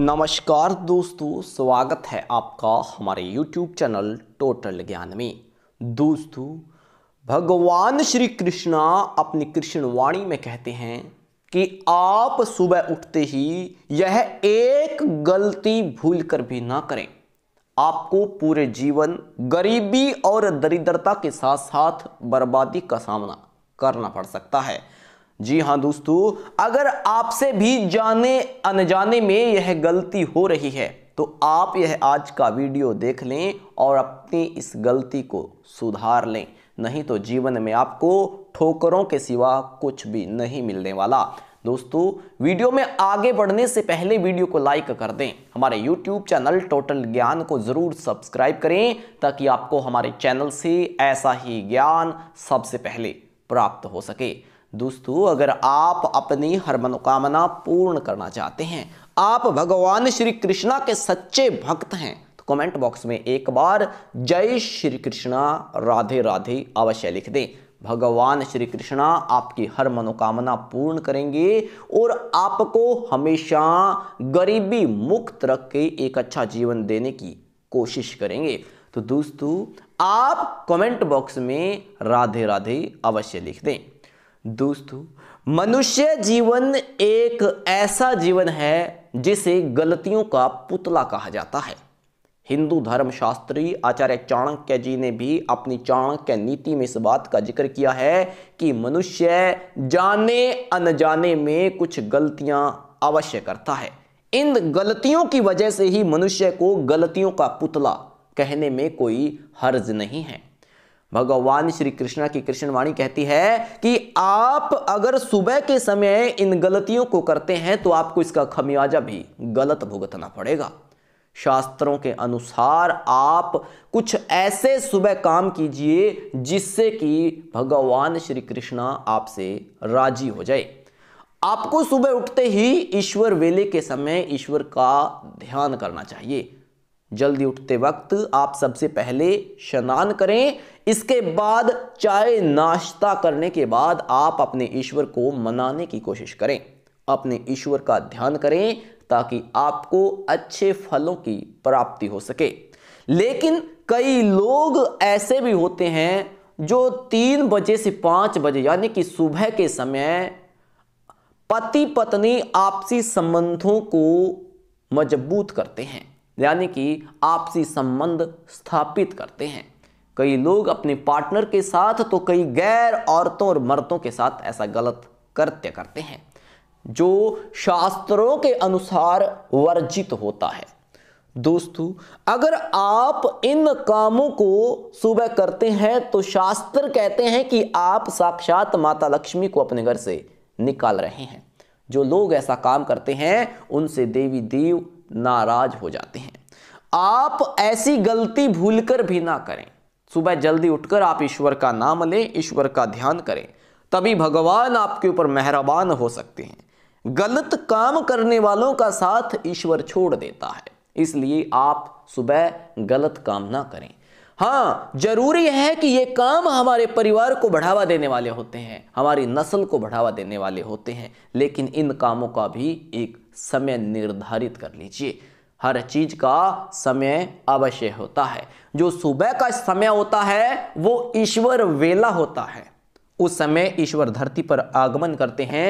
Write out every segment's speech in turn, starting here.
नमस्कार दोस्तों स्वागत है आपका हमारे YouTube चैनल टोटल ज्ञान में दोस्तों भगवान श्री कृष्णा अपनी कृष्ण वाणी में कहते हैं कि आप सुबह उठते ही यह एक गलती भूल कर भी ना करें आपको पूरे जीवन गरीबी और दरिद्रता के साथ साथ बर्बादी का सामना करना पड़ सकता है जी हाँ दोस्तों अगर आपसे भी जाने अनजाने में यह गलती हो रही है तो आप यह आज का वीडियो देख लें और अपनी इस गलती को सुधार लें नहीं तो जीवन में आपको ठोकरों के सिवा कुछ भी नहीं मिलने वाला दोस्तों वीडियो में आगे बढ़ने से पहले वीडियो को लाइक कर दें हमारे यूट्यूब चैनल टोटल ज्ञान को ज़रूर सब्सक्राइब करें ताकि आपको हमारे चैनल से ऐसा ही ज्ञान सबसे पहले प्राप्त हो सके दोस्तों अगर आप अपनी हर मनोकामना पूर्ण करना चाहते हैं आप भगवान श्री कृष्णा के सच्चे भक्त हैं तो कमेंट बॉक्स में एक बार जय श्री कृष्णा राधे राधे अवश्य लिख दें भगवान श्री कृष्णा आपकी हर मनोकामना पूर्ण करेंगे और आपको हमेशा गरीबी मुक्त रख के एक अच्छा जीवन देने की कोशिश करेंगे तो दोस्तों आप कमेंट बॉक्स में राधे राधे अवश्य लिख दें दोस्तों मनुष्य जीवन एक ऐसा जीवन है जिसे गलतियों का पुतला कहा जाता है हिंदू धर्म शास्त्री आचार्य चाणक्य जी ने भी अपनी चाणक्य नीति में इस बात का जिक्र किया है कि मनुष्य जाने अनजाने में कुछ गलतियां अवश्य करता है इन गलतियों की वजह से ही मनुष्य को गलतियों का पुतला कहने में कोई हर्ज नहीं है भगवान श्री कृष्णा की कृष्णवाणी कहती है कि आप अगर सुबह के समय इन गलतियों को करते हैं तो आपको इसका खमियाजा भी गलत भुगतना पड़ेगा शास्त्रों के अनुसार आप कुछ ऐसे सुबह काम कीजिए जिससे कि भगवान श्री कृष्णा आपसे राजी हो जाए आपको सुबह उठते ही ईश्वर वेले के समय ईश्वर का ध्यान करना चाहिए जल्दी उठते वक्त आप सबसे पहले स्नान करें इसके बाद चाय नाश्ता करने के बाद आप अपने ईश्वर को मनाने की कोशिश करें अपने ईश्वर का ध्यान करें ताकि आपको अच्छे फलों की प्राप्ति हो सके लेकिन कई लोग ऐसे भी होते हैं जो तीन बजे से पाँच बजे यानी कि सुबह के समय पति पत्नी आपसी संबंधों को मजबूत करते हैं यानी कि आपसी संबंध स्थापित करते हैं कई लोग अपने पार्टनर के साथ तो कई गैर औरतों और मर्दों के साथ ऐसा गलत कृत्य करते हैं जो शास्त्रों के अनुसार वर्जित होता है दोस्तों अगर आप इन कामों को सुबह करते हैं तो शास्त्र कहते हैं कि आप साक्षात माता लक्ष्मी को अपने घर से निकाल रहे हैं जो लोग ऐसा काम करते हैं उनसे देवी देव नाराज हो जाते हैं आप ऐसी गलती भूलकर भी ना करें सुबह जल्दी उठकर आप ईश्वर का नाम लें ईश्वर का ध्यान करें तभी भगवान आपके ऊपर मेहरबान हो सकते हैं गलत काम करने वालों का साथ ईश्वर छोड़ देता है इसलिए आप सुबह गलत काम ना करें हाँ जरूरी है कि ये काम हमारे परिवार को बढ़ावा देने वाले होते हैं हमारी नस्ल को बढ़ावा देने वाले होते हैं लेकिन इन कामों का भी एक समय निर्धारित कर लीजिए हर चीज का समय अवश्य होता है जो सुबह का समय होता है वो ईश्वर वेला होता है उस समय ईश्वर धरती पर आगमन करते हैं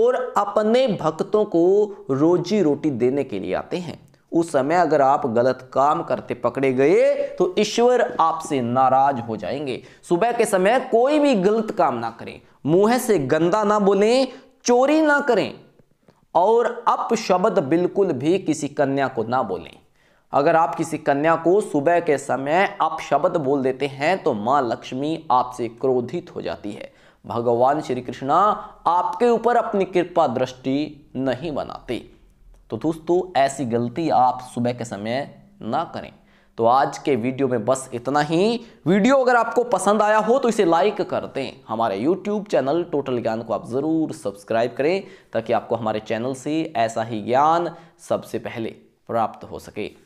और अपने भक्तों को रोजी रोटी देने के लिए आते हैं उस समय अगर आप गलत काम करते पकड़े गए तो ईश्वर आपसे नाराज हो जाएंगे सुबह के समय कोई भी गलत काम ना करें मुंह से गंदा ना बोलें चोरी ना करें और अप शब्द बिल्कुल भी किसी कन्या को ना बोलें अगर आप किसी कन्या को सुबह के समय अप शब्द बोल देते हैं तो माँ लक्ष्मी आपसे क्रोधित हो जाती है भगवान श्री कृष्णा आपके ऊपर अपनी कृपा दृष्टि नहीं बनाते तो दोस्तों ऐसी गलती आप सुबह के समय ना करें तो आज के वीडियो में बस इतना ही वीडियो अगर आपको पसंद आया हो तो इसे लाइक कर दें हमारे यूट्यूब चैनल टोटल ज्ञान को आप ज़रूर सब्सक्राइब करें ताकि आपको हमारे चैनल से ऐसा ही ज्ञान सबसे पहले प्राप्त हो सके